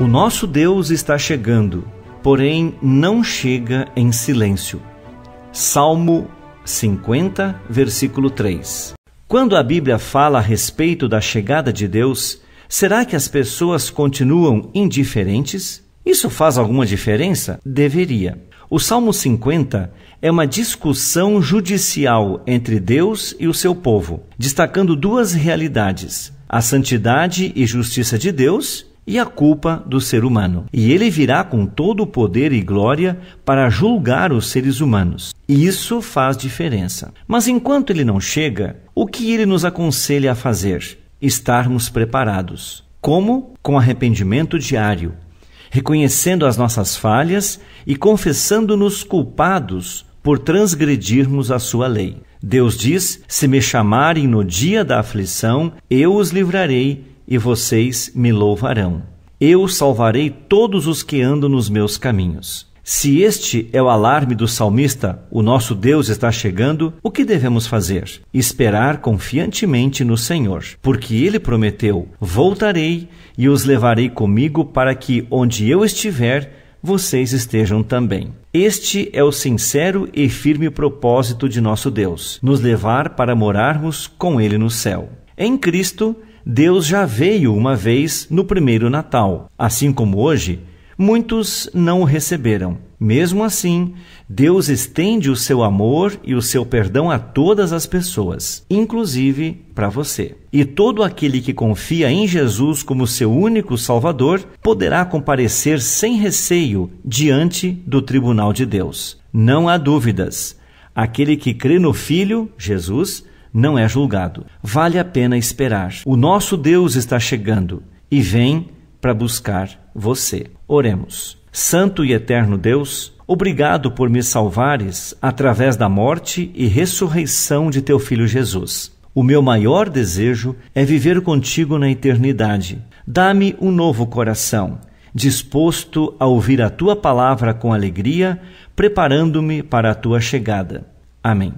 O nosso Deus está chegando, porém não chega em silêncio. Salmo 50, versículo 3. Quando a Bíblia fala a respeito da chegada de Deus, será que as pessoas continuam indiferentes? Isso faz alguma diferença? Deveria. O Salmo 50 é uma discussão judicial entre Deus e o seu povo, destacando duas realidades: a santidade e justiça de Deus e a culpa do ser humano. E ele virá com todo o poder e glória para julgar os seres humanos. E isso faz diferença. Mas enquanto ele não chega, o que ele nos aconselha a fazer? Estarmos preparados. Como? Com arrependimento diário, reconhecendo as nossas falhas e confessando-nos culpados por transgredirmos a sua lei. Deus diz: Se me chamarem no dia da aflição, eu os livrarei e vocês me louvarão. Eu salvarei todos os que andam nos meus caminhos. Se este é o alarme do salmista, o nosso Deus está chegando, o que devemos fazer? Esperar confiantemente no Senhor, porque ele prometeu: Voltarei e os levarei comigo para que, onde eu estiver, vocês estejam também. Este é o sincero e firme propósito de nosso Deus: nos levar para morarmos com ele no céu. Em Cristo, Deus já veio uma vez no primeiro Natal. Assim como hoje, muitos não o receberam. Mesmo assim, Deus estende o seu amor e o seu perdão a todas as pessoas, inclusive para você. E todo aquele que confia em Jesus como seu único Salvador poderá comparecer sem receio diante do tribunal de Deus. Não há dúvidas. Aquele que crê no Filho, Jesus, não é julgado. Vale a pena esperar. O nosso Deus está chegando e vem para buscar você. Oremos. Santo e eterno Deus, obrigado por me salvares através da morte e ressurreição de teu filho Jesus. O meu maior desejo é viver contigo na eternidade. Dá-me um novo coração, disposto a ouvir a tua palavra com alegria, preparando-me para a tua chegada. Amém.